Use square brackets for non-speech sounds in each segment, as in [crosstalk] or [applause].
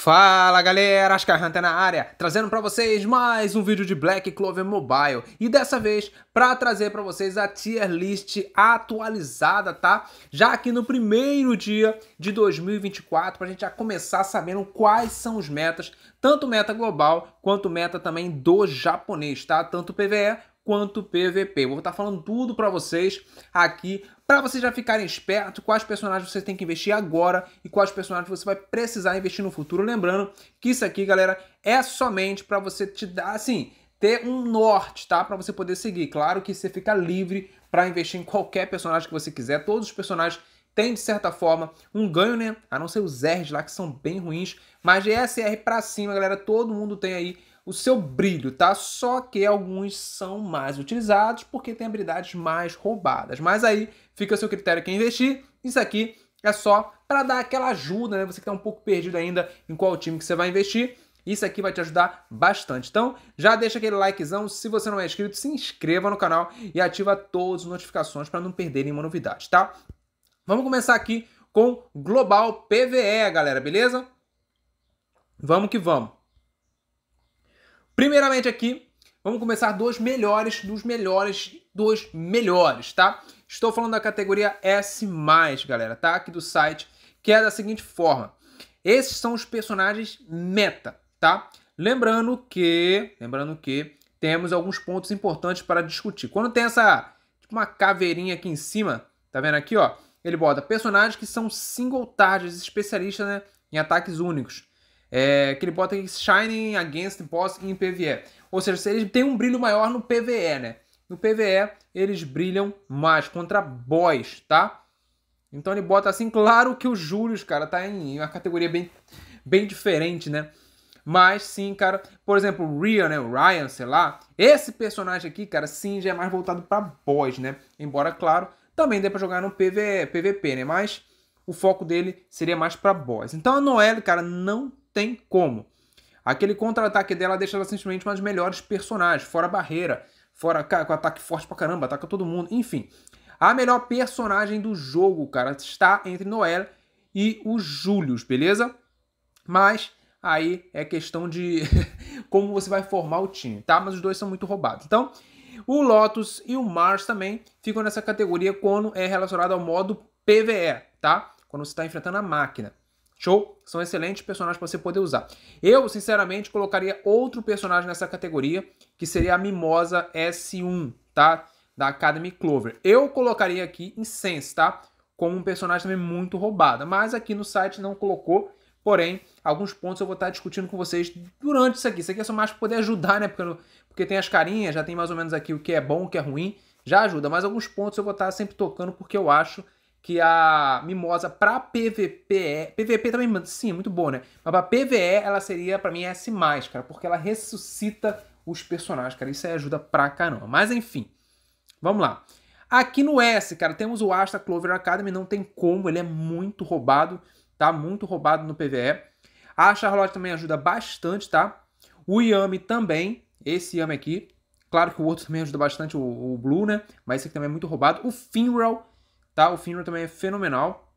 Fala galera, Hunter é na área, trazendo para vocês mais um vídeo de Black Clover Mobile e dessa vez para trazer para vocês a tier list atualizada, tá? Já aqui no primeiro dia de 2024, para a gente já começar sabendo quais são os metas, tanto meta global quanto meta também do japonês, tá? Tanto PVE quanto PVP. Vou estar tá falando tudo para vocês aqui para vocês já ficarem esperto quais personagens você tem que investir agora e quais personagens você vai precisar investir no futuro. Lembrando que isso aqui, galera, é somente para você te dar, assim, ter um norte, tá? Para você poder seguir. Claro que você fica livre para investir em qualquer personagem que você quiser. Todos os personagens têm, de certa forma, um ganho, né? A não ser os R's lá, que são bem ruins. Mas de SR para cima, galera, todo mundo tem aí o seu brilho, tá? Só que alguns são mais utilizados porque tem habilidades mais roubadas. Mas aí fica a seu critério quem investir. Isso aqui é só para dar aquela ajuda, né? Você que está um pouco perdido ainda em qual time que você vai investir. Isso aqui vai te ajudar bastante. Então, já deixa aquele likezão. Se você não é inscrito, se inscreva no canal e ativa todas as notificações para não perder nenhuma novidade, tá? Vamos começar aqui com Global PVE, galera, beleza? Vamos que vamos. Primeiramente aqui, vamos começar dos melhores, dos melhores, dos melhores, tá? Estou falando da categoria S+, galera, tá? Aqui do site, que é da seguinte forma. Esses são os personagens meta, tá? Lembrando que, lembrando que temos alguns pontos importantes para discutir. Quando tem essa, tipo uma caveirinha aqui em cima, tá vendo aqui, ó? Ele bota personagens que são single targets especialistas né, em ataques únicos. É, que ele bota aqui Shining Against Boss em PVE. Ou seja, eles têm um brilho maior no PVE, né? No PVE, eles brilham mais contra boys, tá? Então ele bota assim, claro que o Július, cara, tá em uma categoria bem, bem diferente, né? Mas sim, cara, por exemplo, o Ryan, né? O Ryan, sei lá. Esse personagem aqui, cara, sim, já é mais voltado para boss, né? Embora, claro, também dê pra jogar no PV, PVP, né? Mas o foco dele seria mais para boss. Então a Noelle, cara, não tem como. Aquele contra-ataque dela deixa ela simplesmente uma das melhores personagens, fora barreira, fora com ataque forte pra caramba, ataca todo mundo, enfim. A melhor personagem do jogo, cara, está entre Noel e o Julius, beleza? Mas aí é questão de [laughs] como você vai formar o time, tá? Mas os dois são muito roubados. Então, o Lotus e o Mars também ficam nessa categoria quando é relacionado ao modo PVE, tá? Quando você está enfrentando a máquina. Show? São excelentes personagens para você poder usar. Eu, sinceramente, colocaria outro personagem nessa categoria, que seria a Mimosa S1, tá? Da Academy Clover. Eu colocaria aqui Incense, tá? Como um personagem também muito roubada. Mas aqui no site não colocou. Porém, alguns pontos eu vou estar discutindo com vocês durante isso aqui. Isso aqui é só mais para poder ajudar, né? Porque, porque tem as carinhas, já tem mais ou menos aqui o que é bom, o que é ruim. Já ajuda, mas alguns pontos eu vou estar sempre tocando porque eu acho que a Mimosa pra PVP é PVP também, sim, é muito bom, né? Mas pra PVE ela seria, para mim, S+, cara, porque ela ressuscita os personagens, cara. Isso aí ajuda pra caramba. Mas enfim, vamos lá. Aqui no S, cara, temos o Asta Clover Academy, não tem como, ele é muito roubado, tá? Muito roubado no PVE. A Charlotte também ajuda bastante, tá? O Yami também, esse Yami aqui. Claro que o outro também ajuda bastante, o, o Blue, né? Mas esse aqui também é muito roubado. O Finral tá? O Finro também é fenomenal.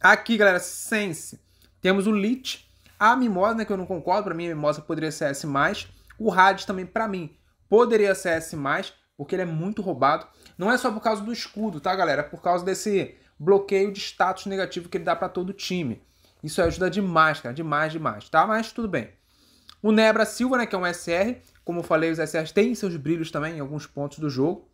Aqui, galera, Sense. Temos o Lich, a Mimosa, né, que eu não concordo, para mim a Mimosa poderia ser S+, o Hades também para mim poderia ser S+, porque ele é muito roubado. Não é só por causa do escudo, tá, galera? É por causa desse bloqueio de status negativo que ele dá para todo time. Isso ajuda demais, cara, demais, demais, tá? Mas tudo bem. O Nebra Silva, né, que é um SR, como eu falei, os SRs têm seus brilhos também em alguns pontos do jogo.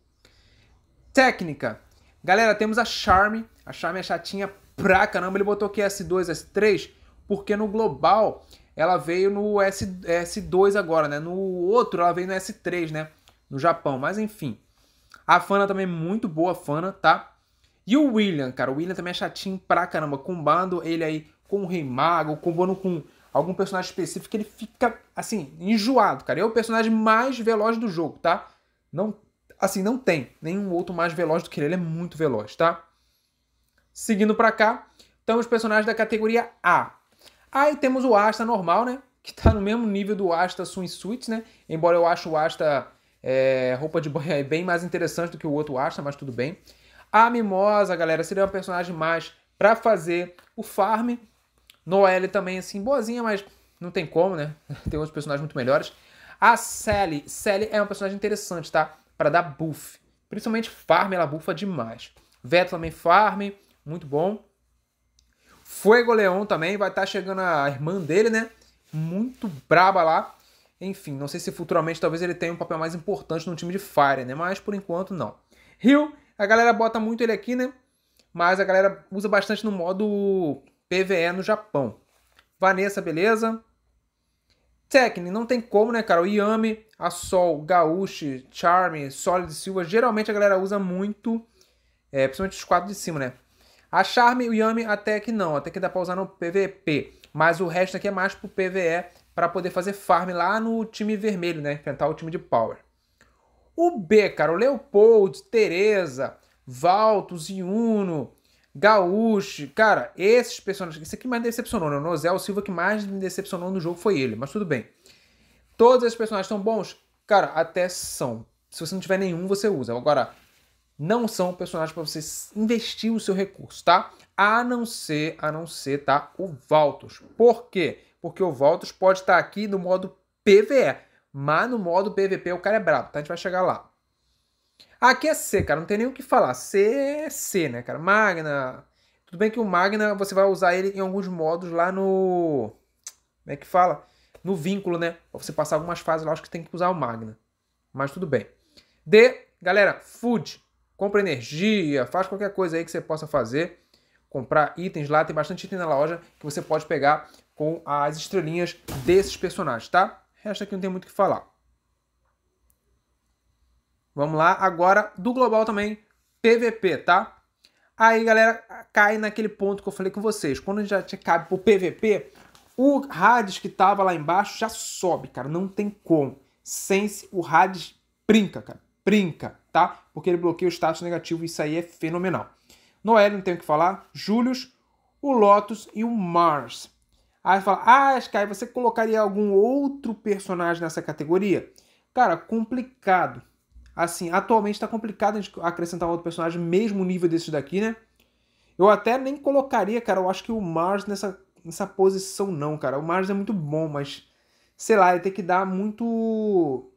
Técnica, Galera, temos a Charme. A Charme é chatinha pra caramba. Ele botou aqui S2, S3, porque no global ela veio no S, S2 agora, né? No outro ela veio no S3, né? No Japão, mas enfim. A Fana também é muito boa, a Fana, tá? E o William, cara, o William também é chatinho pra caramba, combando ele aí com o Rei Mago, combando com algum personagem específico, ele fica, assim, enjoado, cara. Ele é o personagem mais veloz do jogo, tá? Não Assim, não tem nenhum outro mais veloz do que ele. Ele é muito veloz, tá? Seguindo para cá, temos personagens da categoria A. Aí temos o Asta normal, né? Que tá no mesmo nível do Asta Swimsuit, né? Embora eu acho o Asta é, roupa de banho bem mais interessante do que o outro Asta, mas tudo bem. A Mimosa, galera, seria uma personagem mais para fazer o farm. Noelle também, assim, boazinha, mas não tem como, né? [laughs] Tem outros personagens muito melhores. A Sally. Sally é um personagem interessante, tá? para dar buff. Principalmente farm, ela bufa demais. Veto também farm, muito bom. Fuego Leão também, vai estar tá chegando a irmã dele, né? Muito braba lá. Enfim, não sei se futuramente talvez ele tenha um papel mais importante no time de Fire, né? Mas por enquanto não. Rio, a galera bota muito ele aqui, né? Mas a galera usa bastante no modo PVE no Japão. Vanessa, beleza? Tekne, não tem como, né, cara? O Yami a Sol, Gaúche, Charme, Solid Silva, geralmente a galera usa muito, é, principalmente os quatro de cima, né? A Charme e o Yami até que não, até que dá pra usar no PVP, mas o resto aqui é mais pro PVE, para poder fazer farm lá no time vermelho, né? Enfrentar o time de Power. O B, cara, o Leopold, Tereza, Valtos, Yuno, Gaúcho, cara, esses personagens. Esse aqui mais decepcionou, né? O Nozel Silva que mais me decepcionou no jogo foi ele, mas tudo bem. Todos esses personagens são bons? Cara, até são. Se você não tiver nenhum, você usa. Agora, não são personagens para você investir o seu recurso, tá? A não ser, a não ser, tá? O Valtos. Por quê? Porque o Valtos pode estar tá aqui no modo PVE, mas no modo PVP o cara é brabo, tá? A gente vai chegar lá. Aqui é C, cara, não tem nem o que falar. C é C, né, cara? Magna. Tudo bem que o Magna você vai usar ele em alguns modos lá no. Como é que fala? no vínculo, né? Pra você passar algumas fases lá, acho que tem que usar o Magna. Mas tudo bem. D, galera, food. Compra energia, faz qualquer coisa aí que você possa fazer. Comprar itens lá, tem bastante item na loja que você pode pegar com as estrelinhas desses personagens, tá? Resta aqui não tem muito o que falar. Vamos lá, agora do global também, PVP, tá? Aí, galera, cai naquele ponto que eu falei com vocês. Quando já te cabe pro PVP, o Hades que tava lá embaixo já sobe, cara. Não tem como. Sense, o Hades brinca, cara. Brinca, tá? Porque ele bloqueia o status negativo. Isso aí é fenomenal. Noel, não tenho o que falar. Julius, o Lotus e o Mars. Aí fala, ah, Sky, você colocaria algum outro personagem nessa categoria? Cara, complicado. Assim, atualmente está complicado a gente acrescentar um outro personagem, mesmo nível desses daqui, né? Eu até nem colocaria, cara, eu acho que o Mars nessa nessa posição, não, cara. O Mars é muito bom, mas sei lá, ele tem que dar muito.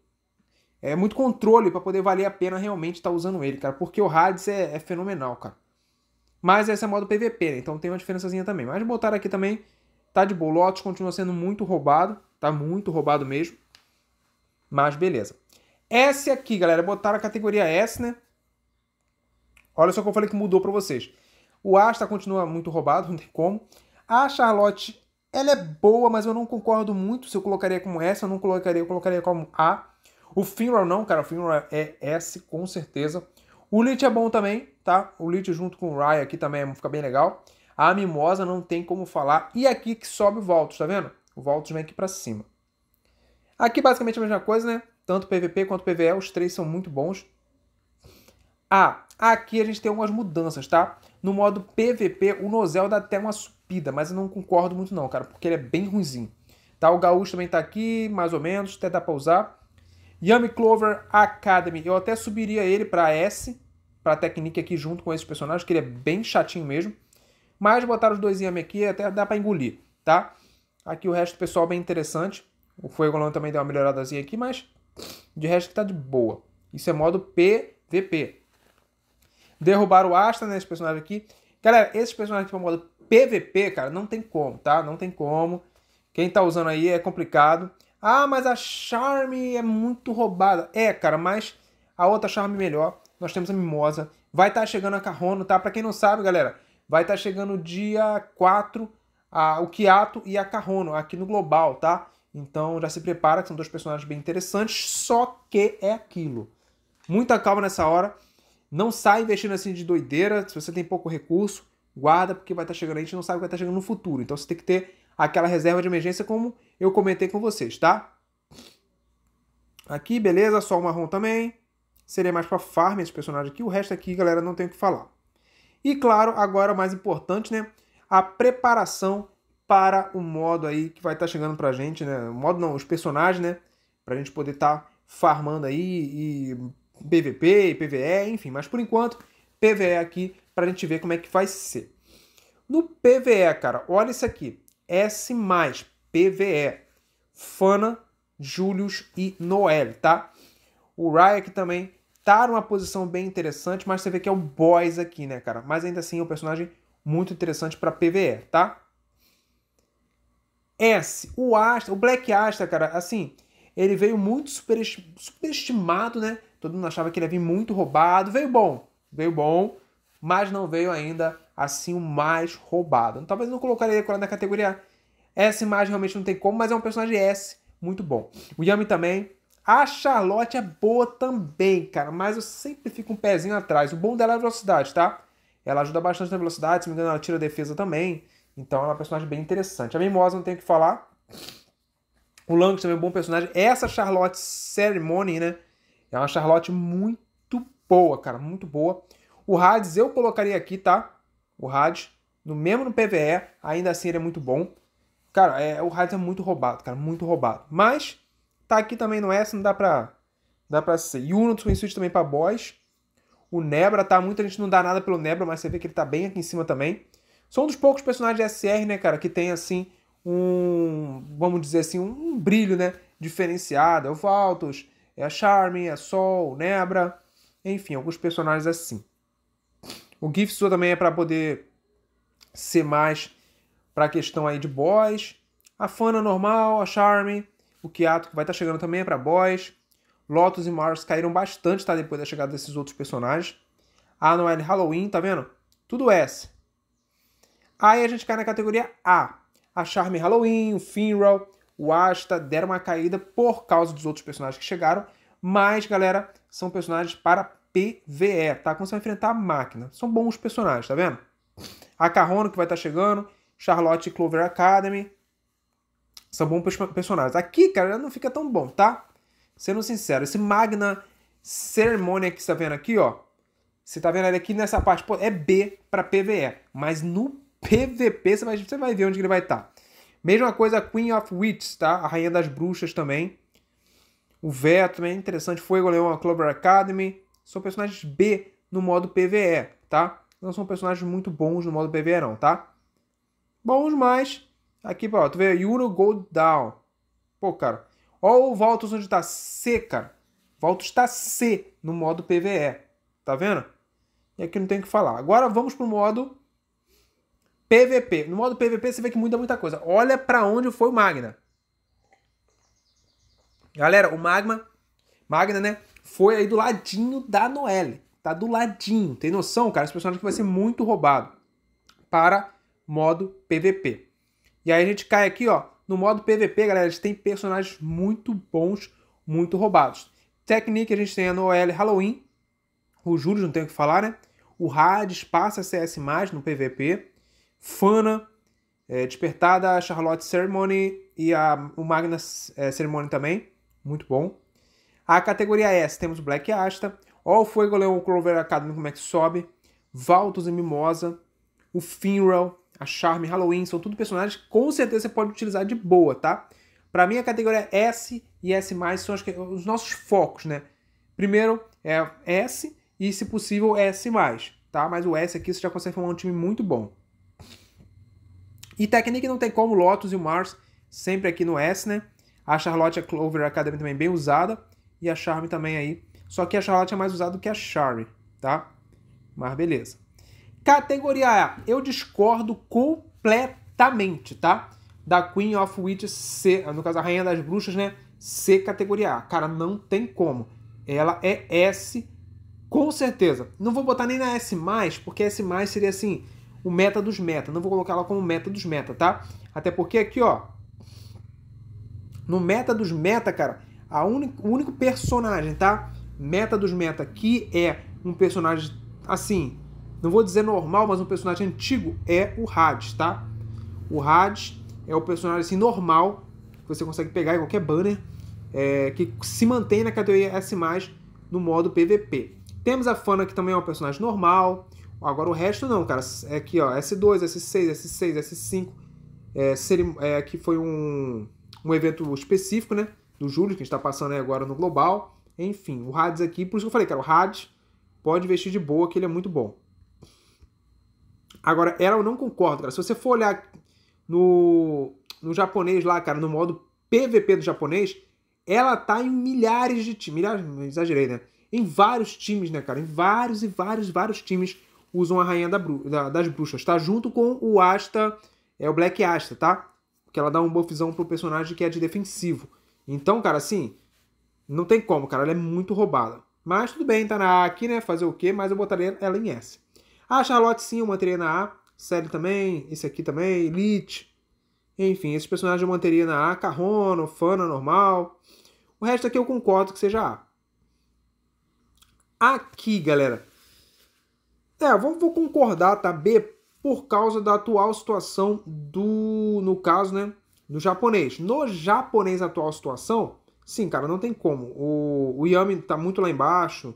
É muito controle para poder valer a pena realmente estar tá usando ele, cara. Porque o Hades é, é, fenomenal, cara. Mas essa é a modo PVP, né? Então tem uma diferençazinha também. Mas botar aqui também, tá de boa. Lotus continua sendo muito roubado. Tá muito roubado mesmo. Mas beleza. S aqui, galera. Botaram a categoria S, né? Olha só o que eu falei que mudou para vocês. O Asta continua muito roubado, [laughs] não tem como. A Charlotte, ela é boa, mas eu não concordo muito se eu colocaria como S, eu não colocaria, eu colocaria como A. O Finral não, cara, o Finral é S com certeza. O Lich é bom também, tá? O Lich junto com o Raya aqui também fica bem legal. A Mimosa não tem como falar. E aqui que sobe o Voltus, tá vendo? O Voltus vem aqui para cima. Aqui basicamente a mesma coisa, né? Tanto PVP quanto PVE, os três são muito bons. Ah, aqui a gente tem algumas mudanças, tá? No modo PVP, o Nozel dá até uma Pida, mas eu não concordo muito não, cara, porque ele é bem ruimzinho. Tá, o Gaúcho também tá aqui, mais ou menos, até dá pra usar. Yami Clover Academy, eu até subiria ele pra S, pra Technique aqui junto com esses personagens, que ele é bem chatinho mesmo. Mas botar os dois Yami aqui até dá pra engolir, tá? Aqui o resto do pessoal bem interessante. O Fuegolão também deu uma melhoradazinha aqui, mas de resto que tá de boa. Isso é modo PVP. Derrubar o Asta, né? Esse personagem aqui. Galera, esses personagens aqui para modo PVP, cara, não tem como, tá? Não tem como. Quem tá usando aí é complicado. Ah, mas a Charme é muito roubada. É, cara, mas a outra Charme melhor. Nós temos a Mimosa. Vai estar tá chegando a Carrono, tá? Pra quem não sabe, galera, vai estar tá chegando dia 4 a, o Kiato e a Carrono aqui no Global, tá? Então já se prepara, que são dois personagens bem interessantes, só que é aquilo. Muita calma nessa hora. Não sai investindo assim de doideira, se você tem pouco recurso guarda porque vai estar tá chegando, a gente não sabe o que vai estar tá chegando no futuro. Então você tem que ter aquela reserva de emergência como eu comentei com vocês, tá? Aqui, beleza, sol marrom também. Seria mais para farm esse personagem aqui. O resto aqui, galera, não tem o que falar. E claro, agora o mais importante, né? A preparação para o modo aí que vai estar tá chegando pra gente, né? O modo não, os personagens, né? Pra gente poder estar tá farmando aí e PVP e PVE, enfim. Mas por enquanto, PVE aqui para a gente ver como é que vai ser. No PVE, cara, olha isso aqui. S+, PVE, Fana, Julius e Noel, tá? O Raya aqui também tá numa posição bem interessante, mas você vê que é o boys aqui, né, cara? Mas ainda assim é um personagem muito interessante para PVE, tá? S, o Astra, o Black Astra, cara, assim, ele veio muito superestimado, né? Todo mundo achava que ele ia vir muito roubado, veio bom, veio bom, mas não veio ainda assim o mais roubado. Talvez não colocaria ele na categoria S, mas realmente não tem como, mas é um personagem S muito bom. O Yami também. A Charlotte é boa também, cara, mas eu sempre fico um pezinho atrás. O bom dela é a velocidade, tá? Ela ajuda bastante na velocidade, se não me engano, ela tira a defesa também. Então ela é uma personagem bem interessante. A Mimosa não tem o que falar. O Lang também é um bom personagem. Essa Charlotte Ceremony, né? É uma Charlotte muito boa, cara, muito boa. O Hades eu colocaria aqui, tá? O Hades, no mesmo no PVE, ainda assim ele é muito bom. Cara, é, o Hades é muito roubado, cara, muito roubado. Mas tá aqui também no S, não dá pra dá para ser. E o Nutsu Switch também para boss. O Nebra tá muita gente não dá nada pelo Nebra, mas você vê que ele tá bem aqui em cima também. São um dos poucos personagens SR, né, cara, que tem assim um, vamos dizer assim, um brilho, né, diferenciado. É o Valtos, é a Charmin, é a Sol, o Nebra, enfim, alguns personagens assim. O Gifts também é para poder ser mais para a questão aí de boys. A Fana normal, a Charme, o Kiato que vai estar tá chegando também é para boys. Lotus e Mars caíram bastante, tá? Depois da chegada desses outros personagens. A Noel Halloween, tá vendo? Tudo S. Aí a gente cai na categoria A. A Charme Halloween, o Finral, o Asta deram uma caída por causa dos outros personagens que chegaram. Mas, galera, são personagens para PVE, tá? Quando você vai enfrentar a máquina. São bons personagens, tá vendo? A Carrono que vai estar tá chegando, Charlotte Clover Academy. São bons personagens. Aqui, cara, não fica tão bom, tá? Sendo sincero, esse Magna Cerimônia que você tá vendo aqui, ó. Você tá vendo ele aqui nessa parte, pô, é B para PVE. Mas no PVP você vai, você vai ver onde ele vai estar. Tá. Mesma coisa Queen of Witches, tá? A Rainha das Bruxas também. O Veto também é interessante. Fuego Leão, a Clover Academy são personagens B no modo PVE, tá? Não são personagens muito bons no modo PVE não, tá? Bons, mas... Aqui, ó, tu vê, Yuro Gold Down. Pô, cara. Ó o Valtos onde tá C, cara. Valtos tá C no modo PVE. Tá vendo? E aqui não tem o que falar. Agora vamos pro modo PVP. No modo PVP você vê que muda muita coisa. Olha para onde foi o Magna. Galera, o Magma, Magna, né? foi aí do ladinho da Noelle. Tá do ladinho. Tem noção, cara? Esse personagem que vai ser muito roubado para modo PVP. E aí a gente cai aqui, ó, no modo PVP, galera, a gente tem personagens muito bons, muito roubados. Technique, a gente tem a Noelle Halloween. O Júlio não tem o que falar, né? O Hades passa CS+, no PVP. Fana, é, Despertada, Charlotte Ceremony e a, o Magnus é, Ceremony também. Muito bom. A categoria S temos Black Asta, All Fuego Leon Clover Academy como é que sobe, Valtos e Mimosa, o Finral, a Charme, Halloween, são tudo personagens que com certeza você pode utilizar de boa, tá? Para mim a categoria S e S+, são os nossos focos, né? Primeiro é S e, se possível, S+, tá? Mas o S aqui você já consegue formar um time muito bom. E Technique não tem como, Lotus e o Mars sempre aqui no S, né? A Charlotte a Clover Academy também bem usada e a Charme também aí. Só que a Charlotte é mais usada do que a Charme, tá? Mas beleza. Categoria A. Eu discordo completamente, tá? Da Queen of Witches C, ah, no caso a Rainha das Bruxas, né? C categoria A. Cara, não tem como. Ela é S com certeza. Não vou botar nem na S+, porque S+, seria assim, o meta dos meta. Não vou colocar ela como meta dos meta, tá? Até porque aqui, ó, no meta dos meta, cara, a único, o único personagem, tá? Meta dos meta, que é um personagem assim, não vou dizer normal, mas um personagem antigo, é o Hades, tá? O Hades é o personagem assim normal, que você consegue pegar em qualquer banner, é, que se mantém na categoria S+, no modo PVP. Temos a Fana, que também é um personagem normal. Agora o resto não, cara. É aqui, ó, S2, S6, S6, S5. É, é, que foi um, um evento específico, né? do Julio que a gente está passando aí agora no Global. Enfim, o Hades aqui, por isso que eu falei, cara, o Hades pode investir de boa, que ele é muito bom. Agora, era eu não concordo, cara. Se você for olhar no, no japonês lá, cara, no modo PVP do japonês, ela tá em milhares de times. Milhares, exagerei, né? Em vários times, né, cara? Em vários e vários, vários times usam a Rainha da, da, das Bruxas, tá? Junto com o Asta, é o Black Asta, tá? Que ela dá um buffzão pro personagem que é de defensivo. Então, cara, assim, não tem como, cara, ela é muito roubada. Mas tudo bem, tá na A aqui, né? Fazer o quê? Mas eu botaria ela em S. A Charlotte, sim, eu manteria na A. Série também, esse aqui também, Elite. Enfim, esses personagens eu manteria na A. Carrono, Fana, normal. O resto aqui eu concordo que seja A. Aqui, galera. É, vou, vou concordar, tá? B, por causa da atual situação do, no caso, né? no japonês. No japonês, atual situação, sim, cara, não tem como. O, o Yami tá muito lá embaixo,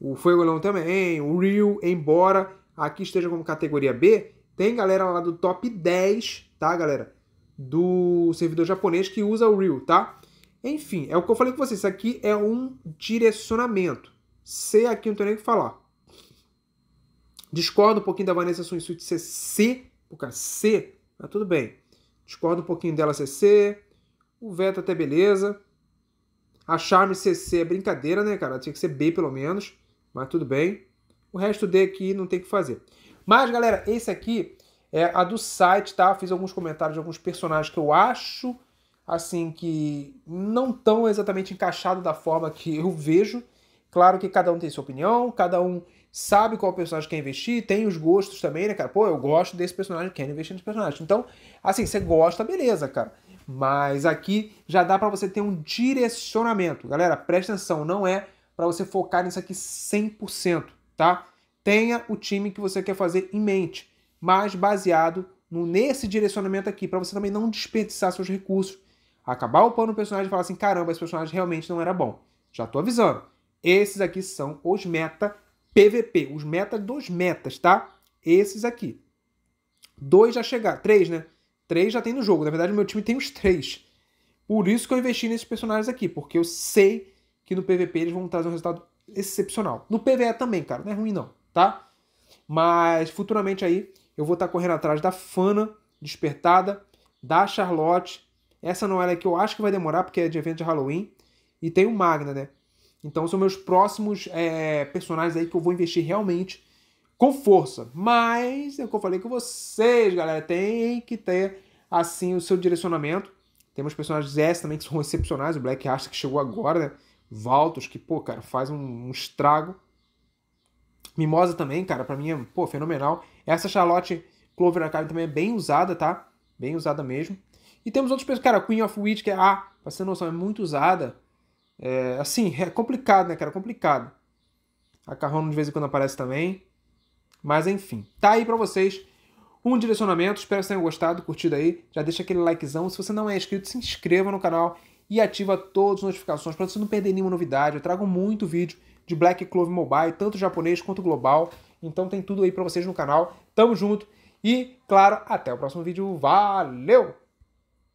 o Fuegolão também, o Ryu, embora aqui esteja como categoria B, tem galera lá do top 10, tá, galera? Do servidor japonês que usa o Ryu, tá? Enfim, é o que eu falei com vocês. Isso aqui é um direcionamento. C aqui não tem nem o que falar. Discordo um pouquinho da Vanessa Suinsuit ser C. Pô, C, mas tudo bem. Discordo um pouquinho dela CC. O Veto até beleza. A Charme CC é brincadeira, né, cara? Tinha que ser B pelo menos. Mas tudo bem. O resto D aqui não tem o que fazer. Mas, galera, esse aqui é a do site, tá? Fiz alguns comentários de alguns personagens que eu acho, assim, que não tão exatamente encaixado da forma que eu vejo. Claro que cada um tem sua opinião, cada um sabe qual personagem quer investir, tem os gostos também, né, cara? Pô, eu gosto desse personagem, quero investir nesse personagem. Então, assim, você gosta, beleza, cara. Mas aqui já dá para você ter um direcionamento. Galera, presta atenção, não é para você focar nisso aqui 100%, tá? Tenha o time que você quer fazer em mente, mas baseado no, nesse direcionamento aqui, para você também não desperdiçar seus recursos, acabar upando o personagem e falar assim, caramba, esse personagem realmente não era bom. Já tô avisando. Esses aqui são os meta PVP, os metas dos metas, tá? Esses aqui. Dois já chegaram. Três, né? Três já tem no jogo. Na verdade, meu time tem os três. Por isso que eu investi nesses personagens aqui, porque eu sei que no PVP eles vão trazer um resultado excepcional. No PVE também, cara, não é ruim não, tá? Mas futuramente aí eu vou estar tá correndo atrás da Fana Despertada, da Charlotte. Essa não é que eu acho que vai demorar, porque é de evento de Halloween. E tem o Magna, né? Então são meus próximos é, personagens aí que eu vou investir realmente com força. Mas é o que eu falei com vocês, galera. Tem que ter assim o seu direcionamento. Temos personagens S também que são [laughs] excepcionais. O Black Asta que chegou agora, né? Valtos, que, pô, cara, faz um, um estrago. Mimosa também, cara, pra mim é, pô, fenomenal. Essa Charlotte Clover Academy também é bem usada, tá? Bem usada mesmo. E temos outros personagens, cara, Queen of Witch, que é A, ah, pra ser noção, é muito usada. É, assim, é complicado, né, cara? Complicado. A Carrono de vez em quando aparece também. Mas enfim, tá aí para vocês um direcionamento. Espero que vocês tenham gostado, curtido aí. Já deixa aquele likezão. Se você não é inscrito, se inscreva no canal e ativa todas as notificações para você não perder nenhuma novidade. Eu trago muito vídeo de Black Clove Mobile, tanto japonês quanto global. Então tem tudo aí para vocês no canal. Tamo junto e, claro, até o próximo vídeo. Valeu!